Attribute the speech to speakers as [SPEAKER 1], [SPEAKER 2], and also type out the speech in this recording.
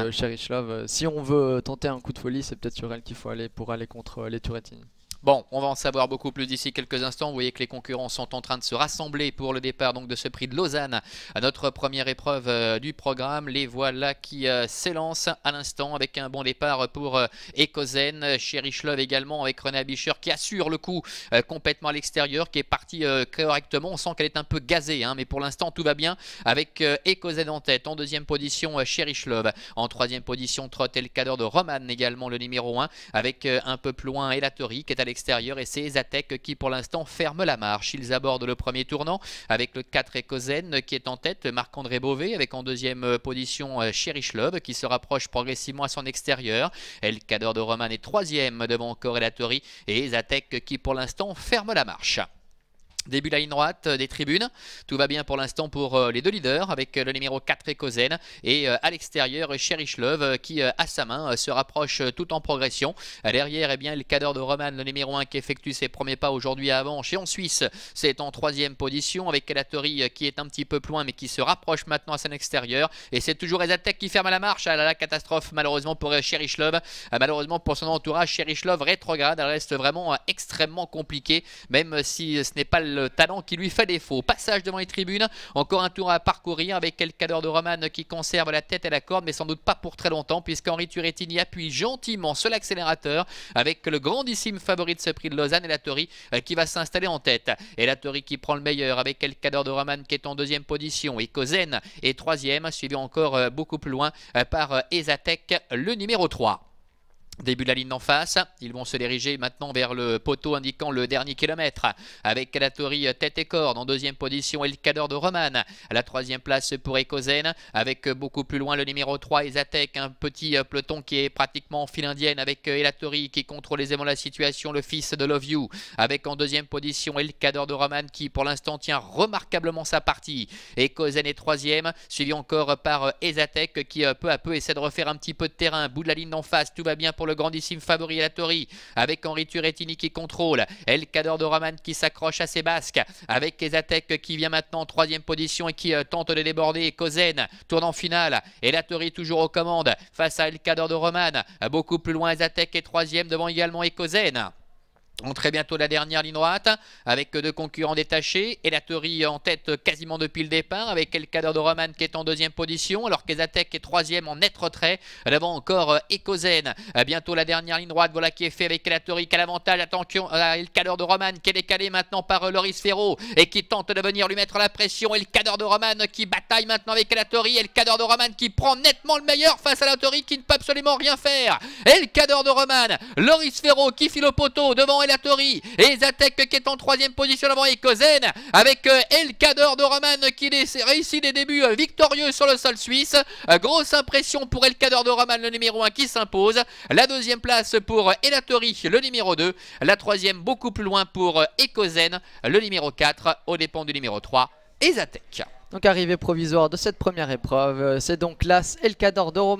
[SPEAKER 1] Ah, Cherish euh, si on veut tenter un coup de folie, c'est peut-être sur elle qu'il faut aller pour aller contre euh, les Turretines Bon, on va en savoir beaucoup plus d'ici quelques instants. Vous voyez que les concurrents sont en train de se rassembler pour le départ donc de ce prix de Lausanne. À notre première épreuve euh, du programme, les voilà qui euh, s'élancent à l'instant avec un bon départ pour euh, Ecosen, Ekozen, également avec René Bischer qui assure le coup complètement à l'extérieur, qui est parti correctement. On sent qu'elle est un peu gazée, hein, mais pour l'instant tout va bien avec Ekozen en tête. En deuxième position, Cherish En troisième position, Trottel Cador de Roman également le numéro 1 avec un peu plus loin Elatori qui est l'extérieur et c'est Zatec qui pour l'instant ferme la marche. Ils abordent le premier tournant avec le 4 Ecozen qui est en tête, Marc-André Beauvais avec en deuxième position euh, Cherish Love qui se rapproche progressivement à son extérieur. El Cador de Roman est troisième devant Correlatori et Zatec qui pour l'instant ferme la marche. Début la ligne droite euh, des tribunes. Tout va bien pour l'instant pour euh, les deux leaders avec euh, le numéro 4 Ecozen et à l'extérieur Cherishlove qui à sa main se rapproche tout en progression. Derrière, eh bien, le cadre de Roman, le numéro 1 qui effectue ses premiers pas aujourd'hui à Avanche et en Suisse, c'est en troisième position avec Kalatori qui est un petit peu plus loin mais qui se rapproche maintenant à son extérieur. Et c'est toujours Ezatek qui ferme la marche. Ah à la catastrophe malheureusement pour Cherishlove. Malheureusement pour son entourage, Cherishlove rétrograde. Elle reste vraiment extrêmement compliquée même si ce n'est pas le le talent qui lui fait défaut. Passage devant les tribunes, encore un tour à parcourir avec Cador de Roman qui conserve la tête à la corde, mais sans doute pas pour très longtemps, puisqu'Henri Turettini appuie gentiment sur l'accélérateur avec le grandissime favori de ce prix de Lausanne, et la euh, qui va s'installer en tête. Et la qui prend le meilleur avec Cador de Roman qui est en deuxième position, et Kozen est troisième, suivi encore euh, beaucoup plus loin euh, par Ezatec, le numéro 3. Début de la ligne d'en face, ils vont se diriger maintenant vers le poteau indiquant le dernier kilomètre. Avec Elatori tête et corde en deuxième position et le de Roman. À la troisième place pour Ekozen avec beaucoup plus loin le numéro 3 Ezatec, un petit peloton qui est pratiquement en file indienne avec Elatori qui contrôle aisément la situation, le fils de Love You. Avec en deuxième position El cadre de Roman qui pour l'instant tient remarquablement sa partie. Ekozen est troisième, suivi encore par Ezatec qui euh, peu à peu essaie de refaire un petit peu de terrain. Bout de la ligne d'en face, tout va bien pour le grandissime favori Latori avec Henri Turettini qui contrôle. El Cador de Roman qui s'accroche à ses basques avec Ezatec qui vient maintenant en troisième position et qui euh, tente de déborder. Kozen tourne en finale et Latori toujours aux commandes face à El Cador de Roman. Beaucoup plus loin, Ezatec est troisième devant également Ekozen. On très bientôt la dernière ligne droite avec deux concurrents détachés. Et la en tête quasiment depuis le départ avec El Cador de Roman qui est en deuxième position alors qu'Ezatec est troisième en net retrait. L'avant encore Ekozen. Euh, euh, bientôt la dernière ligne droite. Voilà qui est fait avec la qui a l'avantage. Attention à euh, El Cador de Roman qui est décalé maintenant par Loris Ferro et qui tente de venir lui mettre la pression. El Cador de Roman qui bataille maintenant avec la Et El Cador de Roman qui prend nettement le meilleur face à la qui ne peut absolument rien faire. El Cador de Roman. Loris Ferro qui file au poteau devant El Elatori, et Zatek qui est en troisième position avant Ekozen avec euh, El Cador de Roman qui réussit des débuts euh, victorieux sur le sol suisse. Euh, grosse impression pour El Cador de Roman, le numéro 1 qui s'impose. La deuxième place pour Elatori, le numéro 2. La troisième beaucoup plus loin pour Ekozen, le numéro 4, au dépens du numéro 3, Ezatek. Donc arrivée provisoire de cette première épreuve, c'est donc l'As Cador de Roman